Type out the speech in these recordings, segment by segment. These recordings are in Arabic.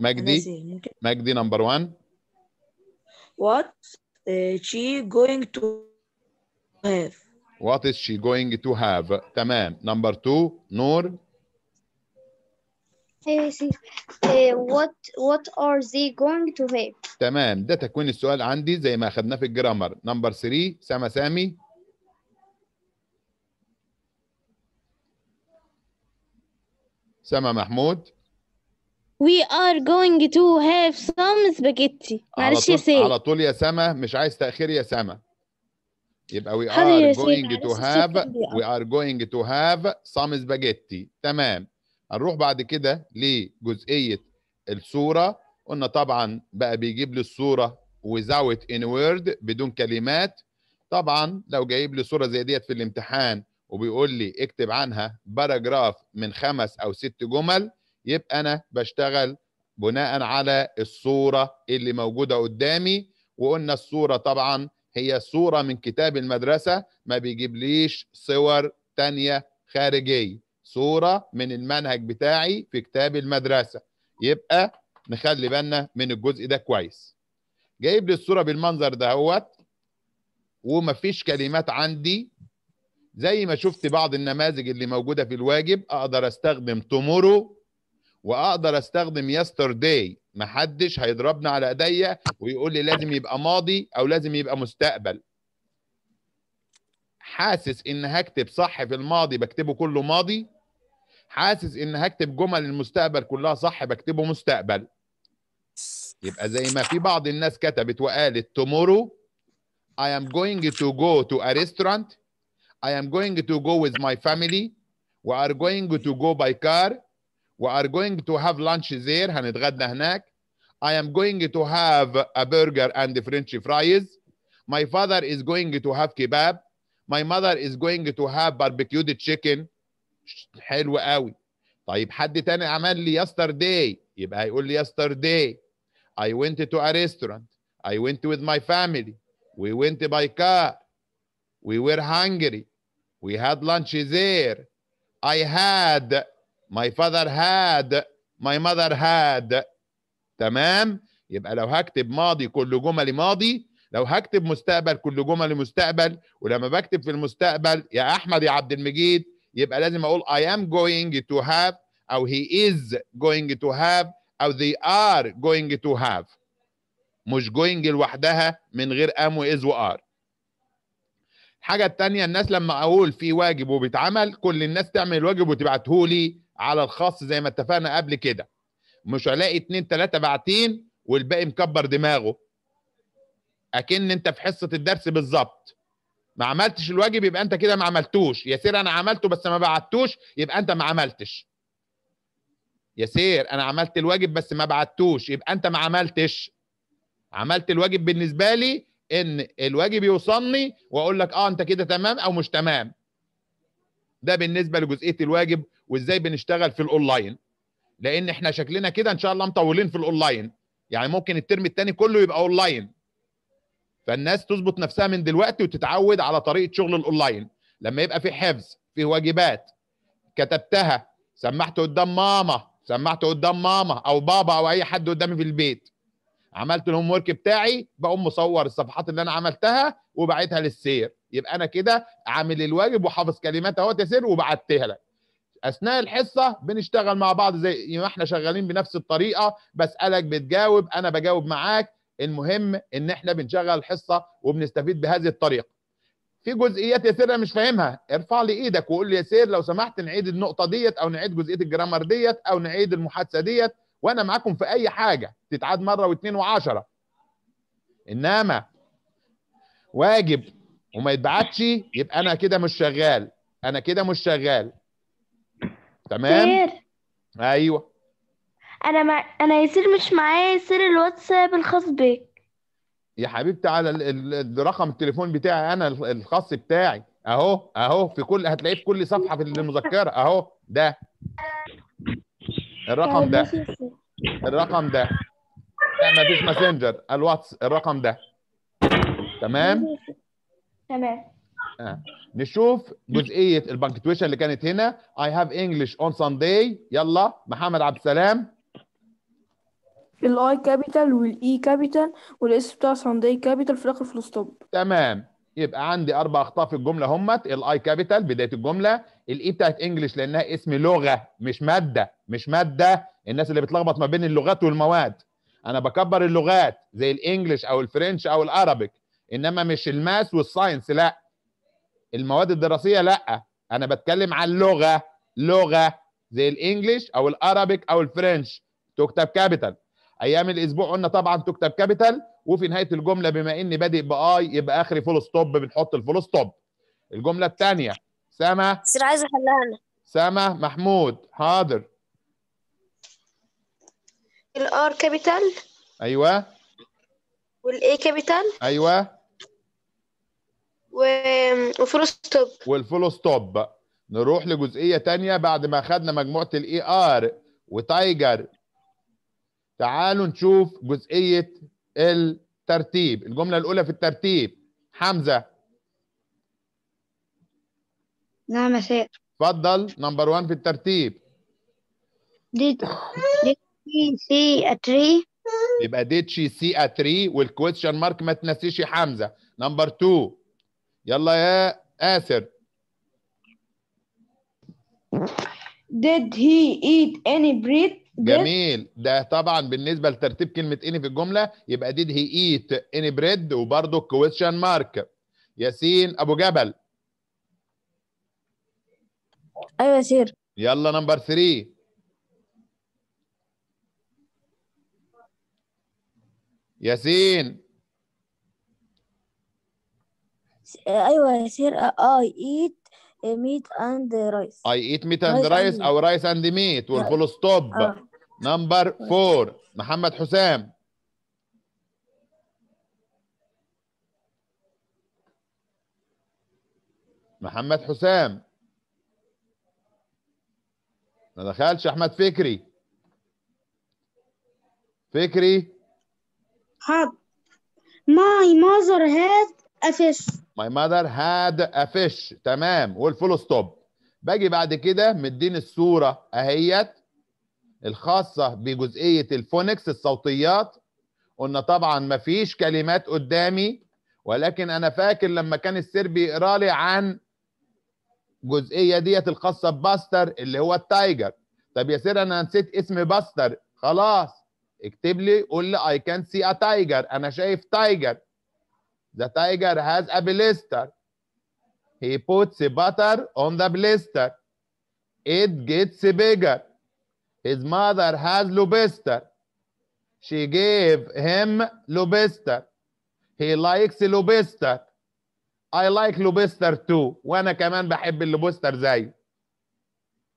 مجدي مجدي نمبر 1 What she going to have What is she going to have تمام نمبر 2 نور eh, what what are they going to have تمام ده تكوين السؤال عندي زي ما اخدناه في الجرامر نمبر 3 سما سامي سما محمود وي ار جوينج تو هاف سام سباجيتي معلش يا سامة على طول يا سما مش عايز تاخير يا سما يبقى وي ار جوينج تو هاف وي ار جوينج تو هاف سام سباجيتي تمام هنروح بعد كده لجزئيه الصوره قلنا طبعا بقى بيجيب لي الصوره without in word بدون كلمات طبعا لو جايب لي صوره زي ديت في الامتحان وبيقول لي اكتب عنها باراجراف من خمس او ست جمل يبقى انا بشتغل بناء على الصوره اللي موجوده قدامي وقلنا الصوره طبعا هي صوره من كتاب المدرسه ما بيجيبليش صور تانية خارجيه صوره من المنهج بتاعي في كتاب المدرسه يبقى نخلي بالنا من الجزء ده كويس جايب لي الصوره بالمنظر ده دهوت ومفيش كلمات عندي زي ما شفت بعض النماذج اللي موجوده في الواجب اقدر استخدم تومورو واقدر استخدم يسترداي محدش هيضربني على ايديا ويقول لي لازم يبقى ماضي او لازم يبقى مستقبل حاسس ان هكتب صح في الماضي بكتبه كله ماضي حاسس ان هكتب جمل المستقبل كلها صح بكتبه مستقبل يبقى زي ما في بعض الناس كتبت وقالت tomorrow I am going to go to a restaurant I am going to go with my family we are going to go by car We are going to have lunch there هنتغدى هناك I am going to have a burger and French fries My father is going to have kebab My mother is going to have barbecued chicken حلو قوي طيب حد تاني عمل لي yesterday يبقى هيقول لي yesterday I went to a restaurant I went with my family we went by car we were hungry we had lunch there I had my father had my mother had تمام يبقى لو هكتب ماضي كل جملي ماضي لو هكتب مستقبل كل جملي مستقبل ولما بكتب في المستقبل يا احمد يا عبد المجيد يبقى لازم اقول I am going to have او he is going to have او they are going to have مش going لوحدها من غير am و is و are الحاجة التانية الناس لما أقول في واجب وبيتعمل كل الناس تعمل الواجب وتبعته لي على الخاص زي ما اتفقنا قبل كده مش هلاقي اتنين تلاتة باعتين والباقي مكبر دماغه اكن انت في حصه الدرس بالظبط ما عملتش الواجب يبقى انت كده ما عملتوش يا سير انا عملته بس ما بعتوش يبقى انت ما عملتش يا سير انا عملت الواجب بس ما بعتوش يبقى انت ما عملتش عملت الواجب بالنسبه لي ان الواجب يوصلني واقول لك اه انت كده تمام او مش تمام ده بالنسبه لجزئيه الواجب وازاي بنشتغل في الاونلاين لان احنا شكلنا كده ان شاء الله مطولين في الاونلاين يعني ممكن الترم الثاني كله يبقى اونلاين فالناس تظبط نفسها من دلوقتي وتتعود على طريقه شغل الاونلاين لما يبقى في حفظ في واجبات كتبتها سمحت قدام ماما سمحت قدام ماما او بابا او اي حد قدامي في البيت عملت الهوم ورك بتاعي بقوم مصور الصفحات اللي انا عملتها وبعتها للسير يبقى انا كده عامل الواجب وحافظ كلمات اهوت يا سير وبعتها لك اثناء الحصه بنشتغل مع بعض زي ما احنا شغالين بنفس الطريقه بسالك بتجاوب انا بجاوب معاك المهم ان احنا بنشغل الحصه وبنستفيد بهذه الطريقه في جزئيات يا سير انا مش فاهمها ارفع لي ايدك وقول لي يا سير لو سمحت نعيد النقطه ديت او نعيد جزئيه الجرامر ديت او نعيد المحادثه ديت وانا معاكم في اي حاجه تتعاد مره واثنين وعشره انما واجب وما يتبعتش يبقى انا كده مش شغال انا كده مش شغال تمام ياسر ايوه انا مع... انا يصير مش معايا يصير الواتساب الخاص بك يا حبيبتي على ال... ال... رقم التليفون بتاعي انا الخاص بتاعي اهو اهو في كل هتلاقيه في كل صفحه في المذكره اهو ده الرقم طيب، ده الرقم ده لا مفيش ماسنجر الواتس الرقم ده تمام تمام آه. نشوف جزئيه البنكتويشن اللي كانت هنا اي هاف انجلش اون سانداي يلا محمد عبد السلام الاي كابيتال والاي كابيتال والاس بتاع سانداي كابيتال في الاخر في الستوب تمام يبقى عندي اربع اخطاء في الجمله همت الاي كابيتال بدايه الجمله الاي e بتاعت انجلش لانها اسم لغه مش ماده مش ماده الناس اللي بتلخبط ما بين اللغات والمواد انا بكبر اللغات زي الانجلش او الفرنش او العربي انما مش الماس والساينس لا المواد الدراسيه لا انا بتكلم عن لغه لغه زي الانجليش او الارابيك او الفرنش تكتب كابيتال ايام الاسبوع قلنا طبعا تكتب كابيتال وفي نهايه الجمله بما اني بادئ باي يبقى اخري فول ستوب بنحط الفول ستوب الجمله الثانيه سما بس عايز احلها انا سما محمود حاضر الار كابيتال ايوه والاي كابيتال ايوه و... وفول ستوب والفول ستوب نروح لجزئيه تانية بعد ما خدنا مجموعه الاي ار وتايجر تعالوا نشوف جزئيه الترتيب الجمله الاولى في الترتيب حمزه نعم يا شيخ اتفضل نمبر 1 في الترتيب ديت سي ا 3 يبقى ديت سي ا 3 والكويشن مارك ما تنسيش حمزه نمبر 2 يلا يا آسر Did he eat any bread? جميل ده طبعا بالنسبة لترتيب كلمة any في الجملة يبقى did he eat any bread وبرضه question mark ياسين أبو جبل أيوة سير يلا نمبر 3 ياسين ايوه يا سير اي ايت ميت اند رايس اي ايت ميت اند رايس او رايس اند ميت والفول ستوب نمبر 4 محمد حسام محمد حسام ما دخلش احمد فكري فكري حاضر ماي ماذر هاد a fish my mother had a fish تمام والفول ستوب باجي بعد كده مديني الصوره اهيت الخاصه بجزئيه الفونكس الصوتيات قلنا طبعا مفيش كلمات قدامي ولكن انا فاكر لما كان السير بيقرا لي عن الجزئيه ديت الخاصه بباستر اللي هو التايجر طب يا سير انا نسيت اسم باستر خلاص اكتب لي قول لي اي كان سي ا تايجر انا شايف تايجر The tiger has a blister. He puts butter on the blister. It gets bigger. His mother has lobster. She gave him lobster. He likes lobster. I like lobster too. وانا كمان بحب اللوبستر زيه.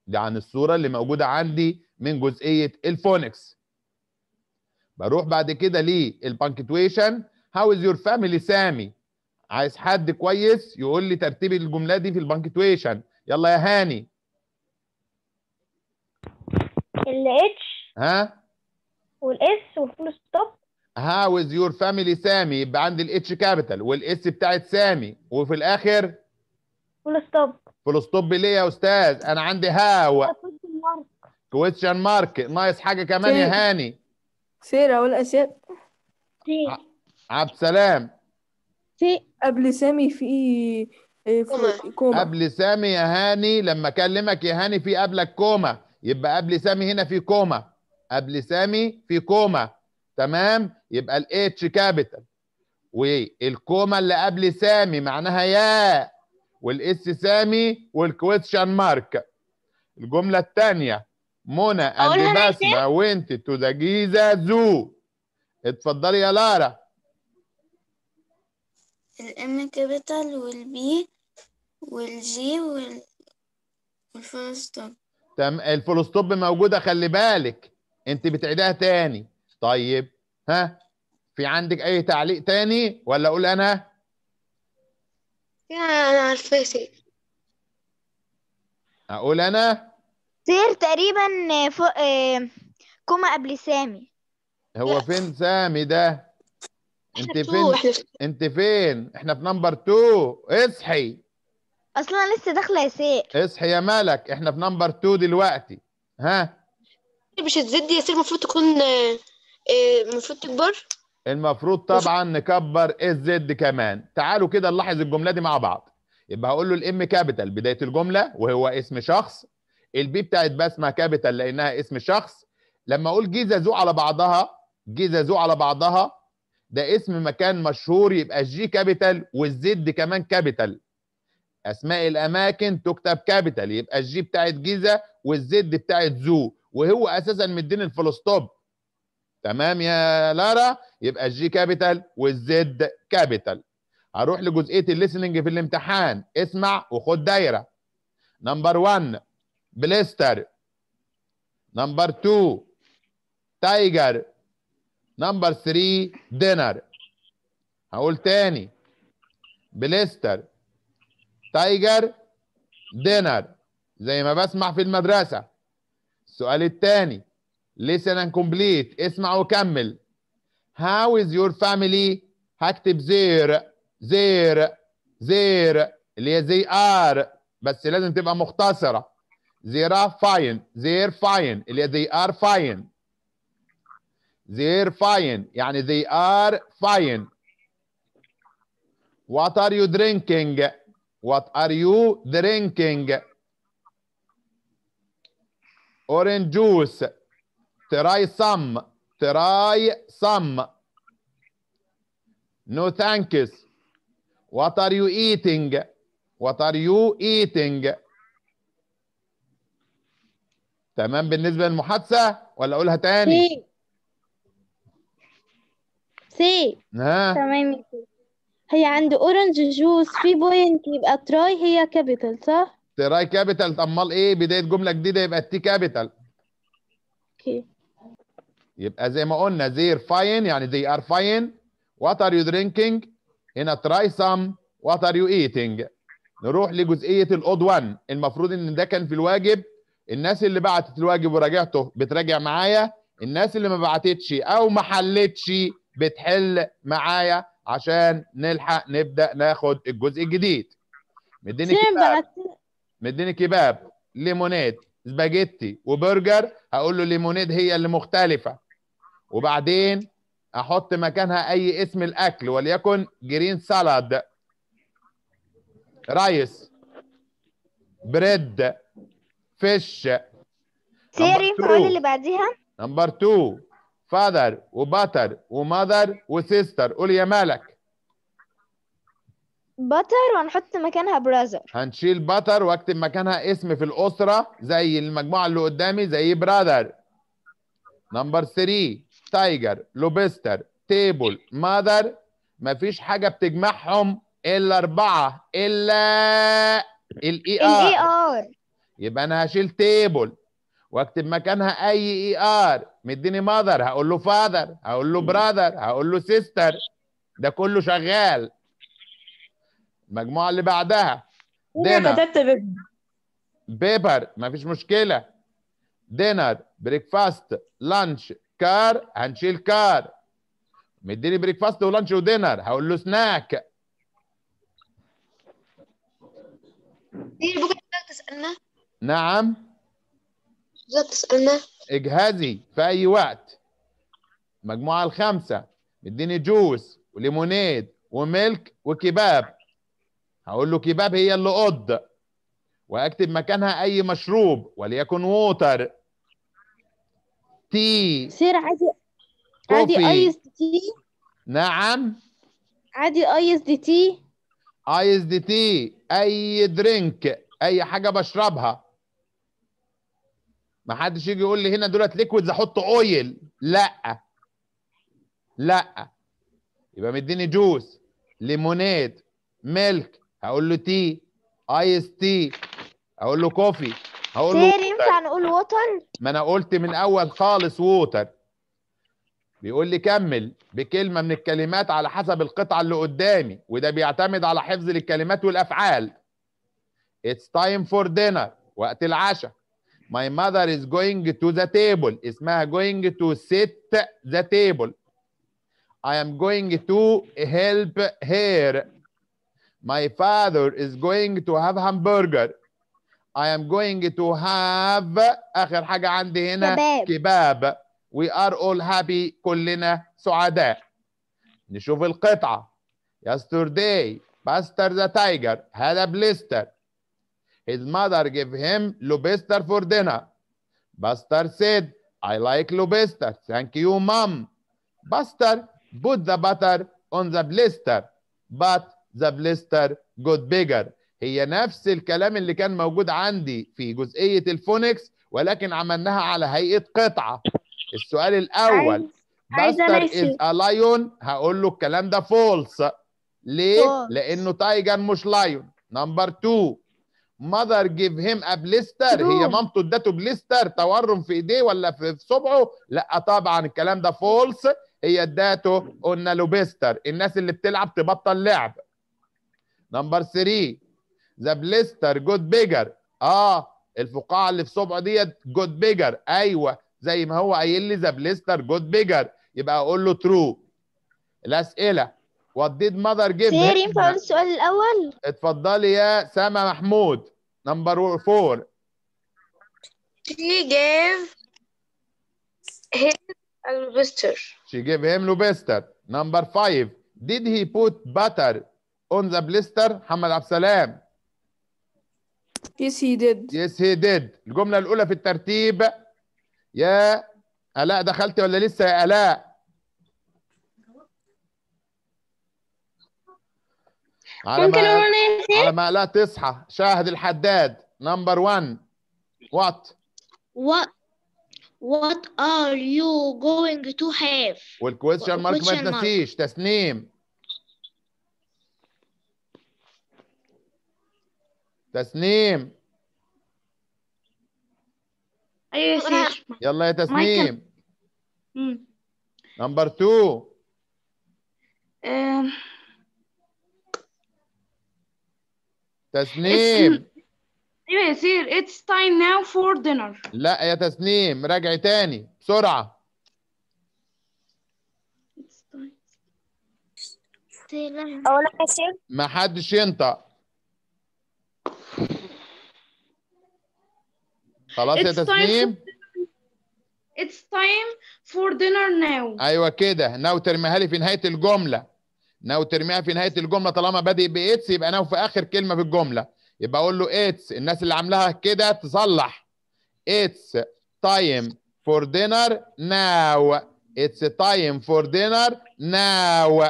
دي عن الصوره اللي موجوده عندي من جزئيه الفونكس. بروح بعد كده للبانكتويشن هاو از يور فاميلي سامي عايز حد كويس يقول لي ترتيب الجمله دي في البانكتويشن يلا يا هاني الاتش ها والاس والفول ستوب هاو از يور فاميلي سامي يبقى عندي الاتش كابيتال والاس بتاعت سامي وفي الاخر فول ستوب فول ستوب ليه يا استاذ انا عندي هاو كويستشن مارك نايس حاجه كمان يا هاني اقول ولا سير عبد السلام في قبل سامي في آه، كومة قبل سامي يا هاني لما اكلمك يا هاني في قبلك كوما يبقى قبل سامي هنا في كوما قبل سامي في كوما تمام يبقى الاتش كابيتال والكوما اللي قبل سامي معناها ياء والاس سامي والكويشن مارك الجمله الثانيه منى اند باسمة وانت تو ذا جيزه زو اتفضلي يا لارا الام كابيتال والبي والجي وال والفول ستوب تمام الفول ستوب موجوده خلي بالك انت بتعيدها تاني طيب ها في عندك اي تعليق تاني ولا اقول انا انا عارفه سير اقول انا سير تقريبا آه، فوق آه، كوما قبل سامي هو فين سامي ده انت فين انت فين احنا في نمبر 2 اصحي اصلا لسه داخله يا سير اصحي يا مالك احنا في نمبر 2 دلوقتي ها مش الزد يا سير المفروض تكون آه، آه، المفروض تكبر المفروض طبعا نكبر الزد كمان تعالوا كده نلاحظ الجمله دي مع بعض يبقى هقول له الام كابيتال بدايه الجمله وهو اسم شخص البي بتاعت بسمه كابيتال لانها اسم شخص لما اقول جيزه زو على بعضها جيزه زو على بعضها ده اسم مكان مشهور يبقى الجي كابيتال والزد كمان كابيتال اسماء الاماكن تكتب كابيتال يبقى الجي بتاعت جيزه والزد بتاعت زو وهو اساسا مدين الفول ستوب تمام يا لارا يبقى الجي كابيتال والزد كابيتال هروح لجزئيه الليسننج في الامتحان اسمع وخد دايره نمبر 1 بليستر نمبر 2 تايجر نمبر 3 دينر هقول تاني بليستر تايجر دينر زي ما بسمع في المدرسة السؤال التاني listen and complete اسمع وكمل how is your family هكتب زير زير زير اللي هي زي ار بس لازم تبقى مختصرة زيرا فاين زير فاين اللي هي زي ار فاين They're fine. يعني they are fine. What are you drinking? What are you drinking? Orange juice. Try some. Try some. No thanks. What are you eating? What are you eating? تمام بالنسبة للمحادثة ولا أقولها تاني؟ سي تمام هي عند اورنج جوس في بوينت يبقى تراي هي كابيتال صح تراي كابيتال امال ايه بدايه جمله جديده يبقى تي كابيتال اوكي يبقى زي ما قلنا they فاين fine يعني زي ار فاين وات ار يو درينكينج هنا تراي سام وات ار يو ايتينج نروح لجزئيه الاود 1 المفروض ان ده كان في الواجب الناس اللي بعتت الواجب وراجعته بتراجع معايا الناس اللي ما بعتتش او ما حلتش بتحل معايا عشان نلحق نبدا ناخد الجزء الجديد مديني كباب مديني كباب ليمونيد سباجيتي وبرجر هقول له ليمونيد هي اللي مختلفه وبعدين احط مكانها اي اسم الاكل وليكن جرين سالاد رايس بريد فيش سيري هقول اللي بعديها نمبر 2 father وباتر وmother وسيستر قول يا مالك باتر وهنحط مكانها براذر هنشيل باتر واكتب مكانها اسم في الاسره زي المجموعه اللي قدامي زي براذر نمبر 3 تايجر لوبستر تيبل ماذر مفيش حاجه بتجمعهم الا اربعه الا ار الاي ار يبقى انا هشيل تيبل واكتب مكانها اي اي e ار مديني ماذر هقول له فاذر هقول له براذر هقول له سيستر ده كله شغال المجموعه اللي بعدها دينا بيبر ما فيش مشكله دينر بريكفاست لانش كار هنشيل كار مديني بريكفاست ولانش ودينر هقول له سناك تسالنا نعم تسالنا اجهزي في اي وقت المجموعه الخمسة مديني جوز وليمونيد وملك وكباب هقول له كباب هي اللي قد واكتب مكانها اي مشروب وليكن ووتر تي سير عادي عادي ايس دي تي نعم عادي ايس دي تي ايس دي تي اي درينك اي حاجه بشربها ما حدش يجي يقول لي هنا دولت ليكويدز احط اويل لا لا يبقى مديني جوس ليمونيد ميلك هقول له تي ايس تي هقول له كوفي هقول له ينفع نقول ووتر ما انا قلت من اول خالص ووتر بيقول لي كمل بكلمه من الكلمات على حسب القطعه اللي قدامي وده بيعتمد على حفظ الكلمات والافعال It's time for dinner وقت العشاء My mother is going to the table. اسمها going to sit the table. I am going to help her. My father is going to have hamburger. I am going to have آخر حاجة عندي هنا كباب. كباب. We are all happy. كلنا سعداء. نشوف القطعة. Yesterday, Buster the tiger had a blister. His mother gave him lobster for dinner. Buster said, I like lobster. Thank you, mom. Buster put the butter on the blister, but the blister got bigger. هي نفس الكلام اللي كان موجود عندي في جزئية الفونكس ولكن عملناها على هيئة قطعة. السؤال الأول باستر از ا لايون هقول له الكلام ده فولس ليه؟ لأنه تايجر مش لايون. نمبر 2 mother give him a blister هي مامته ادته بليستر تورم في ايديه ولا في صبعه لا طبعا الكلام ده فولس هي اداته قلنا له بيستر الناس اللي بتلعب تبطل لعب نمبر 3 ذا بليستر جوت بيجر اه الفقاعه اللي في صبعه ديت جوت بيجر ايوه زي ما هو قايل لي ذا بليستر جوت بيجر يبقى اقول له ترو الاسئله What did mother give him? سير ينفع السؤال الأول؟ اتفضلي يا سما محمود نمبر 4 She gave him a lobster. She gave him lobster. Number five Did he put butter on the blister? محمد عبد السلام Yes he did. Yes he did. الجملة الأولى في الترتيب يا آلاء دخلتي ولا لسه يا آلاء؟ على ما إيه على ما لا تصحى شاهد الحداد نمبر 1 وات وات ار يو جوينج تو هاف والكويشن مارك ما تنسيش تسنيم تسنيم ايوه يلا يا تسنيم نمبر 2 تسنيم ايوه يا سير اتس تايم ناو فور دينر لا يا تسنيم راجعي تاني بسرعه اقول يا سير ما حدش ينطق خلاص يا تسنيم اتس تايم فور دينر ناو ايوه كده ناو ترميها لي في نهايه الجمله ناو ترميها في نهايه الجمله طالما بادئ بإيتس يبقى ناو في اخر كلمه في الجمله يبقى اقول له إيتس الناس اللي عاملاها كده تصلح اتس تايم فور دينر ناو إتس تايم فور دينر ناو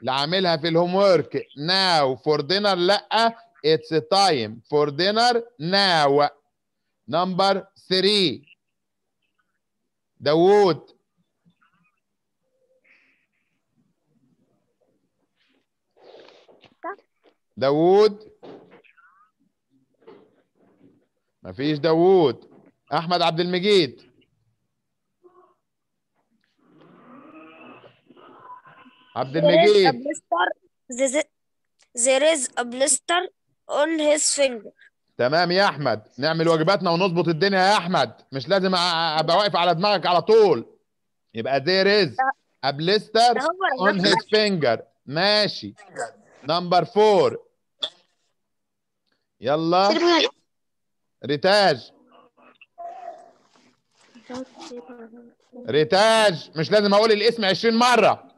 اللي عاملها في الهوم ورك ناو فور دينر لا اتس تايم فور دينر ناو نمبر 3 داوود داوود مفيش داوود احمد عبد المجيد عبد المجيد there is a blister on his finger تمام يا احمد نعمل واجباتنا ونظبط الدنيا يا احمد مش لازم ابقى واقف على دماغك على طول يبقى there is a blister on his finger ماشي نمبر 4 يلا ريتاج ريتاج مش لازم اقول الاسم 20 مره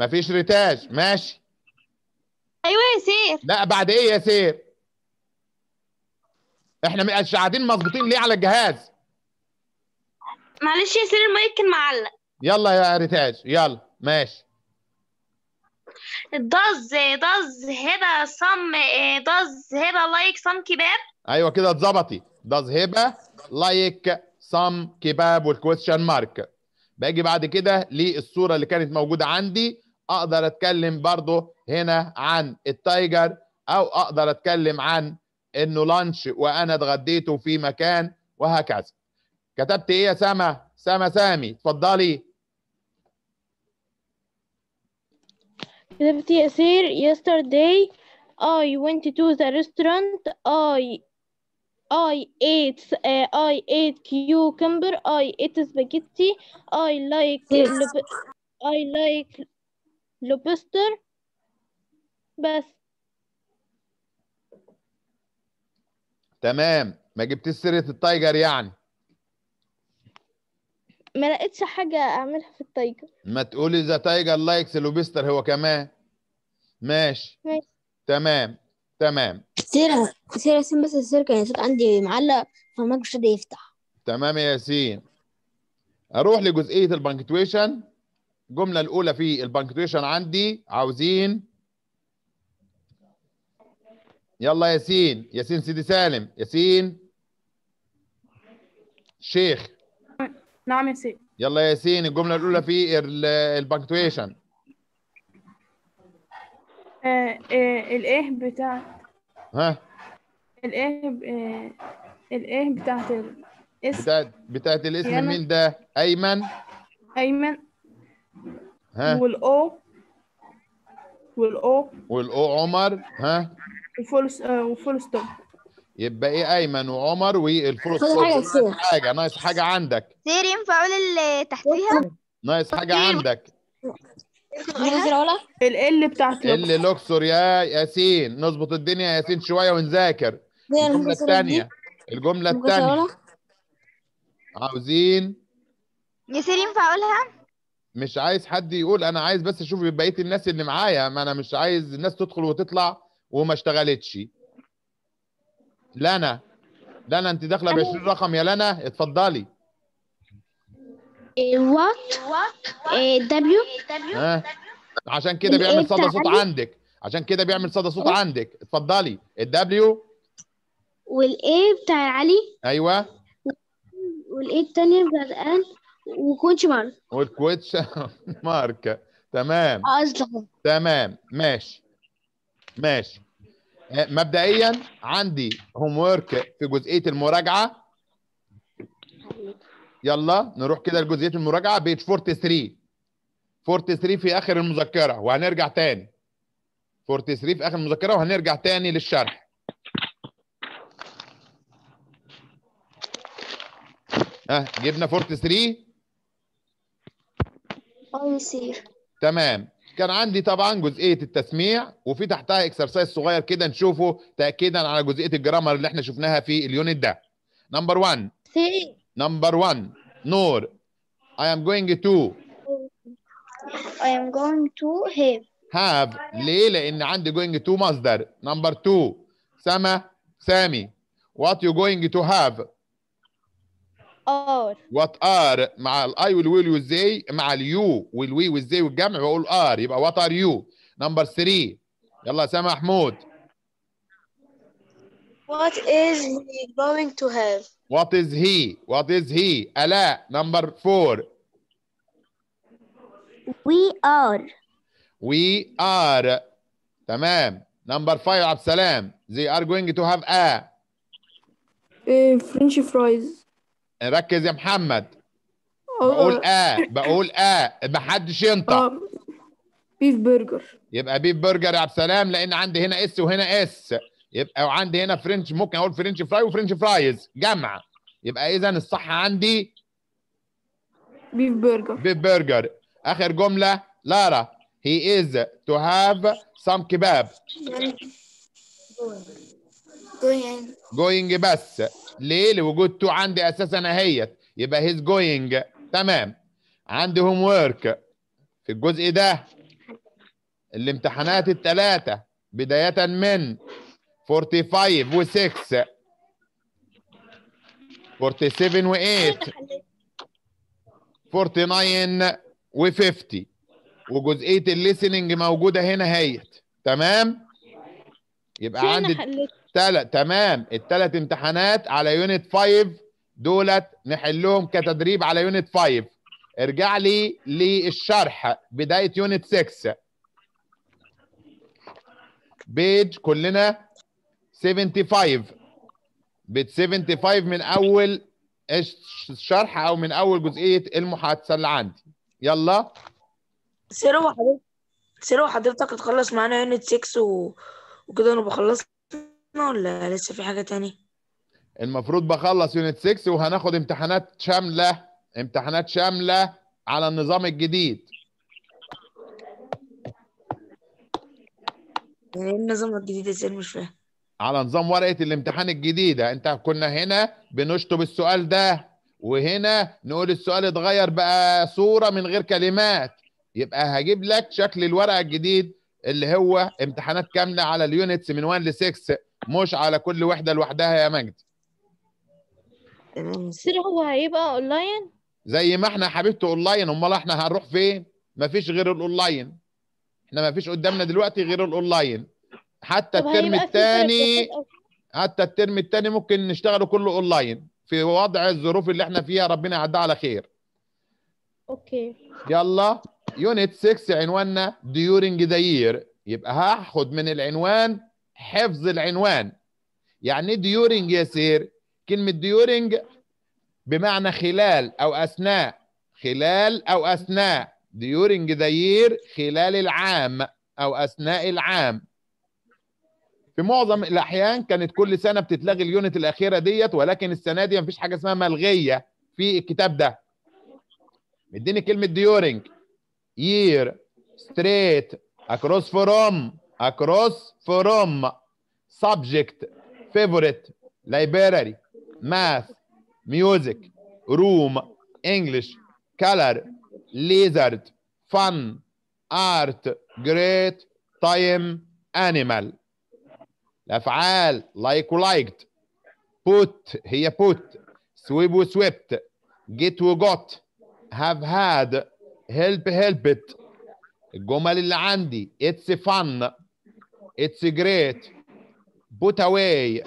مفيش ريتاج ماشي ايوه يا سير لا بعد ايه يا سير احنا مش قاعدين مظبوطين ليه على الجهاز معلش يا سير المايك كان معلق يلا يا ريتاج يلا ماشي does eh, does هبه some eh, does هبه like some كباب ايوه كده اتظبطي does هبه like some كباب والكويشن مارك باجي بعد كده للصوره اللي كانت موجوده عندي اقدر اتكلم برضو هنا عن التايجر او اقدر اتكلم عن انه لانش وانا اتغديته في مكان وهكذا كتبت ايه يا سما سما سامي اتفضلي كتبتي يا سير yesterday I went to the restaurant I I ate uh, I ate cucumber I ate spaghetti I like I like lobster بس تمام ما جبتيش سيرة التايجر يعني ما لقيتش حاجه اعملها في التايجر ما تقولي ذا تايجر لايكس لوبستر هو كمان ماشي ماشي تمام تمام سيرة سيرة ياسين بس السير كان الصوت عندي معلق فما مش قادر يفتح تمام يا ياسين اروح لجزئيه البنكتويشن الجمله الاولى في البنكتويشن عندي عاوزين يلا ياسين ياسين سيدي سالم ياسين شيخ نعم يا يلا يا ياسين الجملة الأولى في البنكتويشن آه، آه، الإيه بتاع ها الإيه آه، الإيه بتاعت الاسم بتاعت بتاعت الاسم مين ده؟ أيمن أيمن ها والأو والأو والأو عمر ها وفول وفول ستوب يبقى ايه ايمن وعمر والفرص ناقص حاجه ناقص حاجه عندك سير ينفع اقول اللي تحتيها ناقص حاجه عندك ال بتاعت ال لوكسور يا ياسين نظبط الدنيا ياسين شويه ونذاكر الجمله الثانيه الجمله الثانيه عاوزين ياسين ينفع اقولها مش عايز حد يقول انا عايز بس اشوف بقيه الناس اللي معايا ما انا مش عايز الناس تدخل وتطلع وما اشتغلتش لنا لنا انت داخله ب 20 رقم يا لنا اتفضلي وات إيه، دبليو إيه، عشان كده بيعمل إيه، صدى صوت عندك عشان كده بيعمل صدى صوت عندك اتفضلي الدبليو والاي بتاع علي ايوه والاي الثانيه بتاع وكوتش مارك والكوتش ماركه تمام قصدك تمام ماشي ماشي مبدئيا عندي هوم ورك في جزئيه المراجعه يلا نروح كده لجزئيه المراجعه بيت 43 43 في اخر المذكره وهنرجع تاني 43 في اخر المذكره وهنرجع تاني للشرح ها جبنا 43 اي يصير تمام كان عندي طبعا جزئيه التسميع وفي تحتها اكسرسايز صغير كده نشوفه تاكيدا على جزئيه الجرامر اللي احنا شفناها في اليونت ده نمبر 1 نمبر 1 نور I am going to I am going to have have ليه لان عندي going to مصدر نمبر 2 سما سامي what you going to have ار وات ار مع الاي والويل والزي مع اليو والوي والزي والجمع بقول ار يبقى وات ار يو نمبر 3 يلا يا سامح محمود What is he going to have? What is he? What is he? Ala, number four. We are. We are. تمام. Number five, Absalam. They are going to have a. Uh, French fries. ركز يا محمد بقول اه بقول اه محدش ينطق بيف برجر يبقى بيف برجر يا عبد السلام لان عندي هنا اس وهنا اس يبقى وعندي هنا فرنش ممكن اقول فرنش فراي وفرنش فرايز جمع يبقى اذا الصح عندي بيف برجر بيف برجر اخر جمله لارا هي از تو هاف سام كباب جوينج جوينج بس ليه لوجود تو عندي اساسا اهيت يبقى هيز جوينج تمام عندي هوم وورك في الجزء ده الامتحانات الثلاثه بدايه من 45 و6 47 و8 49 و50 وجزئيه الليسننج موجوده هنا اهيت تمام يبقى عندي تلات تمام التلات امتحانات على يونت 5 دولت نحلهم كتدريب على يونت 5 ارجع لي للشرح بدايه يونت 6 بيج كلنا 75 بيت 75 من اول الشرح او من اول جزئيه المحادثه اللي عندي يلا سيرو حضرتك سيرو حضرتك تخلص معانا يونت 6 و... وكده انا بخلص ولا لسه في حاجه تاني المفروض بخلص يونت 6 وهناخد امتحانات شامله امتحانات شامله على النظام الجديد يعني ايه النظام الجديد ازاي مش فاهم على نظام ورقه الامتحان الجديده انت كنا هنا بنشطب السؤال ده وهنا نقول السؤال اتغير بقى صوره من غير كلمات يبقى هجيب لك شكل الورقه الجديد اللي هو امتحانات كامله على اليونتس من 1 ل 6 مش على كل وحده لوحدها يا مجدي سير هو هيبقى اونلاين زي ما احنا حبيبتي اونلاين امال احنا هنروح فين مفيش غير الاونلاين احنا مفيش قدامنا دلوقتي غير الاونلاين حتى الترم الثاني حتى الترم الثاني ممكن نشتغله كله اونلاين في وضع الظروف اللي احنا فيها ربنا يعدها على خير اوكي يلا يونت 6 عنواننا during the year يبقى هاخد من العنوان حفظ العنوان يعني ايه during يا سير كلمة during بمعنى خلال أو أثناء خلال أو أثناء during the year خلال العام أو أثناء العام في معظم الأحيان كانت كل سنة بتتلغي اليونت الأخيرة ديت ولكن السنة دي مفيش حاجة اسمها ملغية في الكتاب ده مديني كلمة during year, straight, across from, across from, subject, favorite, library, math, music, room, English, color, lizard, fun, art, great, time, animal. الأفعال like liked, put هي put, sweep swept, get we got, have had, help help it الجمل اللي عندي it's fun it's great put away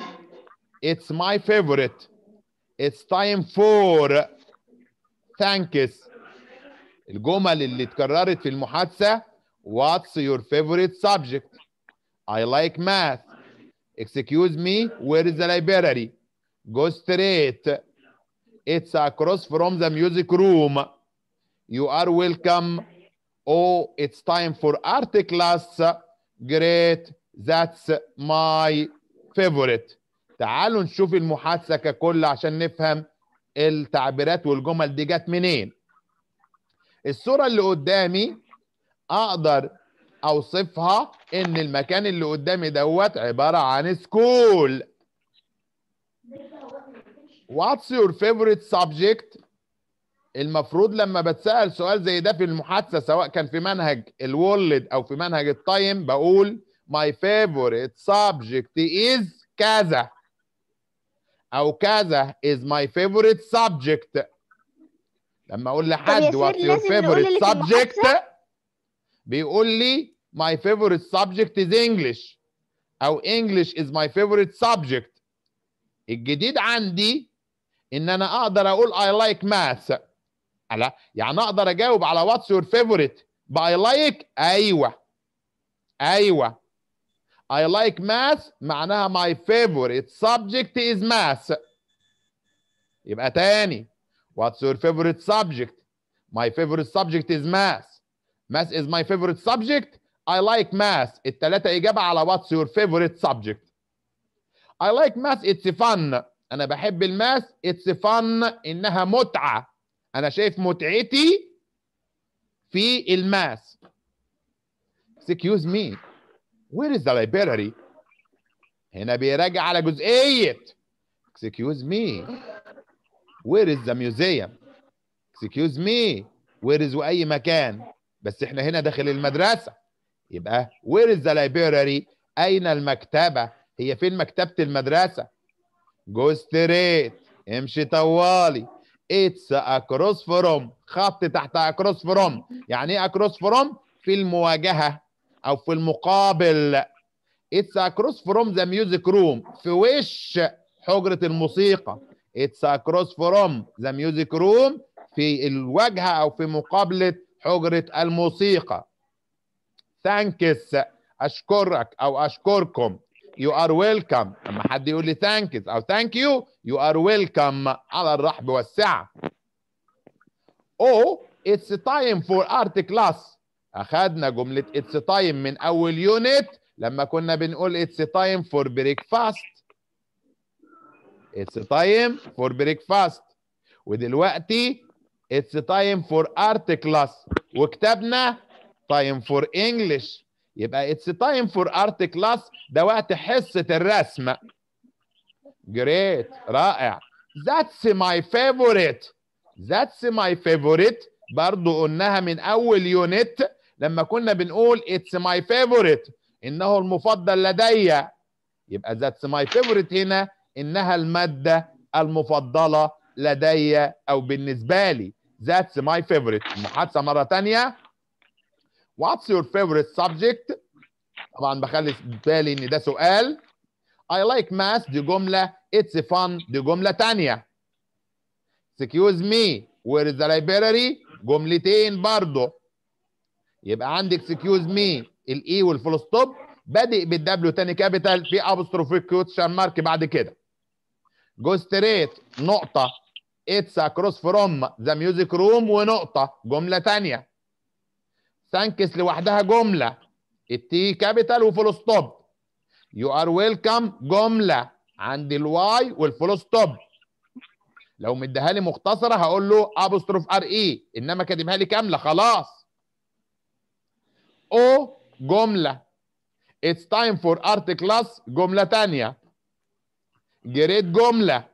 it's my favorite it's time for thanks الجمل اللي اتكررت في المحادثة what's your favorite subject I like math excuse me where is the library go straight it's across from the music room You are welcome. Oh, it's time for art class. Great. That's my favorite. تعالوا نشوف المحادثة ككل عشان نفهم التعبيرات والجمل دي جت منين. الصورة اللي قدامي أقدر أوصفها إن المكان اللي قدامي دوت عبارة عن سكول. What's your favorite subject? المفروض لما بتسال سؤال زي ده في المحادثه سواء كان في منهج الولد او في منهج التايم بقول ماي فيفورت سبجكت از كذا او كذا از ماي فيفورت سبجكت لما اقول لحد وات يور فيفورت سبجكت بيقول لي ماي فيفورت سبجكت از انجلش او انجلش از ماي فيفورت سبجكت الجديد عندي ان انا اقدر اقول اي لايك ماث الا يعني اقدر اجاوب على واتس يور فيفوريت باي لايك ايوه ايوه اي لايك ماث معناها ماي فيفورت سبجكت از ماث يبقى تاني واتس يور فيفورت سبجكت ماي فيفورت سبجكت از ماث ماث از ماي فيفورت سبجكت اي لايك ماث الثلاثه اجابه على واتس يور فيفورت سبجكت اي لايك ماث اتس فن انا بحب الماث اتس فن انها متعه انا شايف متعتي في الماس excuse me وير از ذا لايبراري هنا بيراجع على جزئيه excuse me وير از ذا ميوزيوم excuse me وير از واي مكان بس احنا هنا داخل المدرسه يبقى وير از ذا لايبراري اين المكتبه هي فين مكتبه المدرسه جوستريت امشي طوالي اتس اكروس فروم خط تحت اكروس فروم يعني ايه اكروس فروم في المواجهه او في المقابل اتس اكروس فروم ذا ميوزك روم في وش حجره الموسيقى اتس اكروس فروم ذا ميوزك روم في الواجهه او في مقابله حجره الموسيقى ثانكس اشكرك او اشكركم يو ار ويلكم لما حد يقول لي ثانكس او ثانك يو يو ار ويلكم على الرحب والسعه او اتس تايم فور ارت كلاس اخذنا جمله اتس تايم من اول يونت لما كنا بنقول اتس تايم فور بريكفاست اتس تايم فور بريكفاست ودلوقتي اتس تايم فور ارت كلاس وكتبنا تايم فور انجلش يبقى اتس تايم فور ارت كلاس ده وقت حصه الرسم جريت رائع ذاتس ماي فيفوريت ذاتس ماي فيفوريت برضو قلناها من اول يونت لما كنا بنقول اتس ماي فيفوريت انه المفضل لدي يبقى ذاتس ماي فيفوريت هنا انها الماده المفضله لدي او بالنسبه لي ذاتس ماي فيفوريت المحادثه مره ثانيه What's your favorite subject؟ طبعا بخلي بالي ان ده سؤال. I like math دي جملة. It's fun دي جملة تانية. Excuse me. Where is the library؟ جملتين برضو. يبقى عندك excuse me الاي والفول ستوب بادئ بالدبليو تاني كابيتال في ابوستروفي كيوتشر مارك بعد كده. Go straight. نقطة It's across from the music room ونقطة جملة تانية. تنكس لوحدها جملة التي كابيتال وفول ستوب يو ار ويلكم جملة عندي الواي والفول ستوب لو مديها لي مختصرة هقول له ابوستروف ار اي انما كاتبها لي كاملة خلاص او جملة اتس تايم فور ارت كلاس جملة تانية جريت جملة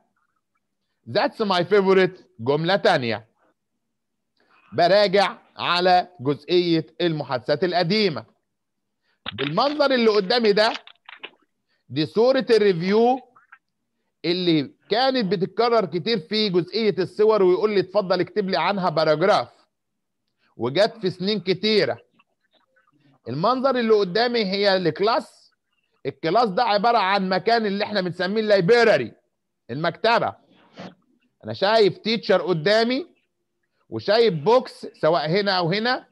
ذاتس ماي فيفورت جملة تانية براجع على جزئيه المحادثات القديمه بالمنظر اللي قدامي ده دي صوره الريفيو اللي كانت بتتكرر كتير في جزئيه الصور ويقول لي اتفضل اكتب لي عنها باراجراف وجت في سنين كتيره المنظر اللي قدامي هي الكلاس الكلاس ده عباره عن مكان اللي احنا بنسميه اللايبراري المكتبه انا شايف تيتشر قدامي وشايف بوكس سواء هنا او هنا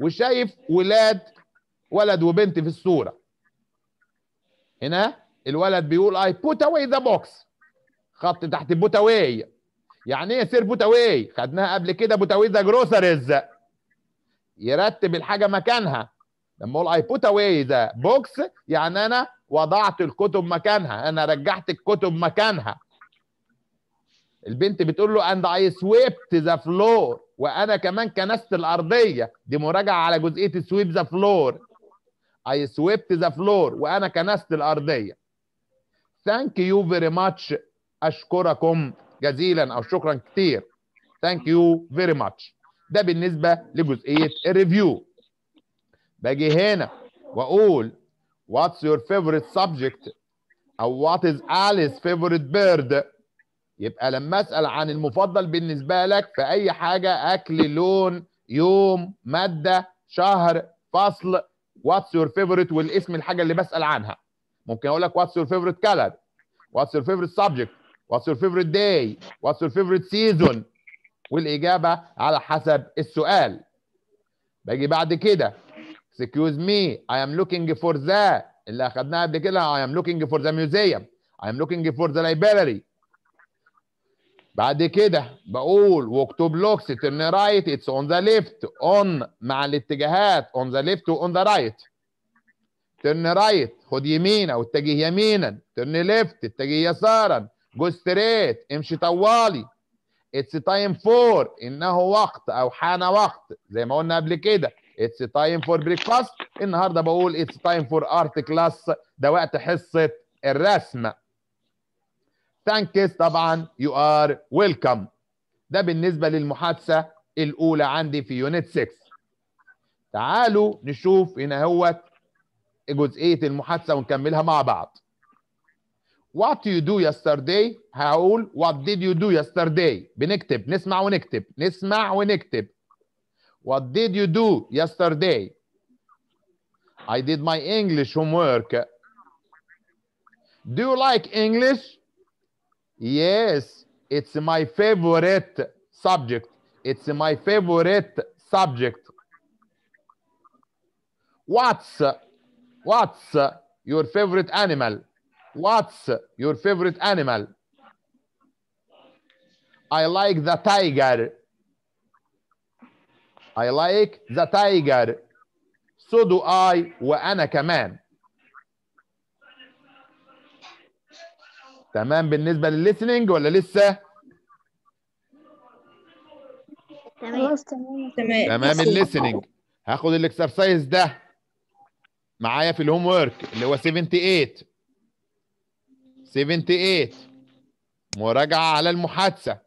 وشايف ولاد ولد وبنت في الصوره هنا الولد بيقول اي put away the box خط تحت put away يعني ايه سير put away خدناها قبل كده put away the groceries يرتب الحاجه مكانها لما اقول اي put away the box يعني انا وضعت الكتب مكانها انا رجعت الكتب مكانها البنت بتقول له اند اي سويبت ذا فلور وانا كمان كنست الارضيه دي مراجعه على جزئيه سويب ذا فلور اي سويبت ذا فلور وانا كنست الارضيه ثانك يو فيري ماتش اشكركم جزيلا او شكرا كتير ثانك يو فيري ماتش ده بالنسبه لجزئيه الريفيو باجي هنا واقول واتس يور فيفورت سبجكت او وات از اليس فيفورت بيرد يبقى لما اسال عن المفضل بالنسبه لك في اي حاجه اكل لون يوم ماده شهر فصل واتس يور فيفورت والاسم الحاجه اللي بسال عنها ممكن اقول لك واتس يور فيفورت كلر واتس يور فيفورت سبجكت واتس يور فيفورت داي واتس يور فيفورت سيزون والاجابه على حسب السؤال باجي بعد كده اكسكيوز مي اي ام لوكينج فور ذا اللي اخذناها قبل كده اي ام لوكينج فور ذا ميوزيوم اي ام لوكينج فور ذا لايبراري بعد كده بقول واكتب لوكس بلوكس ترن رايت اتس اون ذا ليفت اون مع الاتجاهات اون ذا ليفت واون ذا رايت ترن رايت خد يمين او اتجه يمينا ترن ليفت اتجه يسارا جو ستريت امشي طوالي اتس تايم فور انه وقت او حان وقت زي ما قلنا قبل كده اتس تايم فور بريكفاست النهارده بقول اتس تايم فور ارت كلاس ده وقت حصه الرسم ثانكس طبعا يو ار ويلكم ده بالنسبه للمحادثه الاولى عندي في يونت 6 تعالوا نشوف هنا هو جزئيه المحادثه ونكملها مع بعض What you do yesterday هقول What did you do yesterday بنكتب نسمع ونكتب نسمع ونكتب What did you do yesterday I did my English homework Do you like English Yes, it's my favorite subject. It's my favorite subject. What's, what's your favorite animal? What's your favorite animal? I like the tiger. I like the tiger. So do I وأنا كمان. تمام بالنسبه للليسننج ولا لسه تمام تمام تمام الليسننج هاخد الاكسرسايز ده معايا في الهوم ورك اللي هو 78 78 مراجعه على المحادثه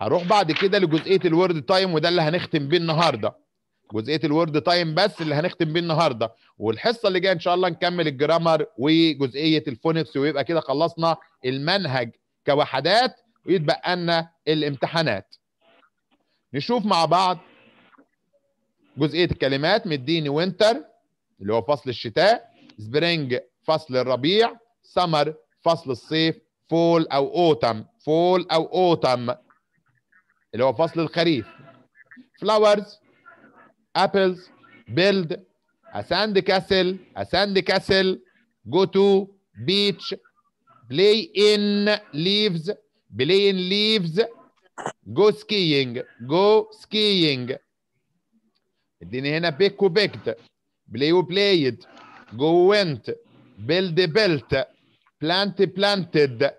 هروح بعد كده لجزئيه الورد تايم وده اللي هنختم بيه النهارده جزئيه الورد تايم بس اللي هنختم بيه النهارده والحصه اللي جايه ان شاء الله نكمل الجرامر وجزئيه الفونكس ويبقى كده خلصنا المنهج كوحدات ويتبقى لنا الامتحانات نشوف مع بعض جزئيه الكلمات مديني وينتر اللي هو فصل الشتاء سبرينج فصل الربيع سمر فصل الصيف فول او اوتم فول او اوتم اللي هو فصل الخريف فلاورز ابلز بيلد اساند كاسل اساند كاسل جو تو بيتش بلاي ان ليفز بلاي ان ليفز جو سكيينج جو سكيينج اديني هنا بيك وبيكت بلاي وبلايد جو وينت بيلد بيلت بلانت بلانتد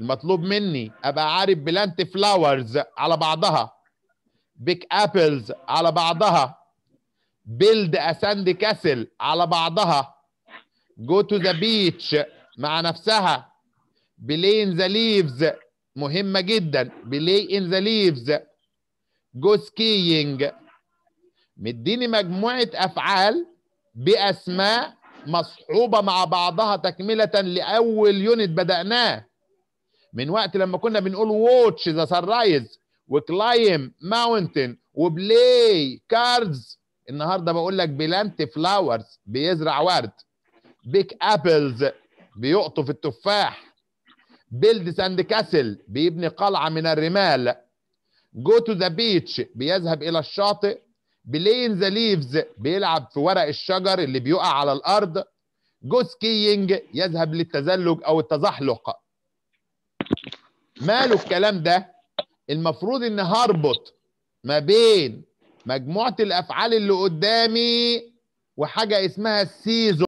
المطلوب مني ابقى عارف بلانت فلاورز على بعضها بيك ابلز على بعضها بيلد اساند كاسل على بعضها جو تو ذا بيتش مع نفسها بلاي ان ذا ليفز مهمه جدا بلاي ان ذا ليفز جو سكيينج مديني مجموعه افعال باسماء مصحوبه مع بعضها تكمله لاول يونت بداناه من وقت لما كنا بنقول واتش ذا سرايز وكلايم ماونتن وبلاي كاردز النهارده بقول لك بلانت فلاورز بيزرع ورد بيك ابلز بيقطف التفاح بيلد ساند كاسل بيبني قلعه من الرمال جو تو ذا بيتش بيذهب الى الشاطئ بلين ذا ليفز بيلعب في ورق الشجر اللي بيقع على الارض جو سكيينج يذهب للتزلج او التزحلق ماله الكلام ده المفروض ان هربط ما بين مجموعه الافعال اللي قدامي وحاجه اسمها السيزون